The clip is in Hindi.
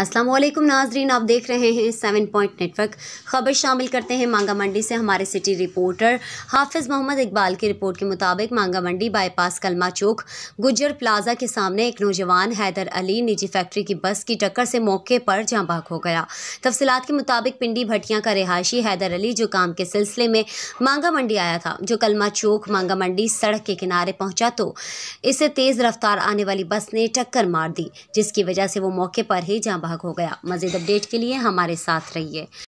अस्सलाम वालेकुम नाजरीन आप देख रहे हैं सेवन पॉइंट नेटवर्क खबर शामिल करते हैं मांगा मंडी से हमारे सिटी रिपोर्टर हाफिज़ मोहम्मद इकबाल की रिपोर्ट के मुताबिक मांगा मंडी बाईपास कलमा चौक गुजर प्लाजा के सामने एक नौजवान हैदर अली निजी फैक्ट्री की बस की टक्कर से मौके पर बाग हो गया तफसलत के मुताबिक पिंडी भटिया का रिहायशी हैदर अली जो काम के सिलसिले में मांगा मंडी आया था जो कलमा चौक मांगा मंडी सड़क के किनारे पहुँचा तो इसे तेज़ रफ्तार आने वाली बस ने टक्कर मार दी जिसकी वजह से वो मौके पर ही जहाँ भाग हो गया मजेद अपडेट के लिए हमारे साथ रहिए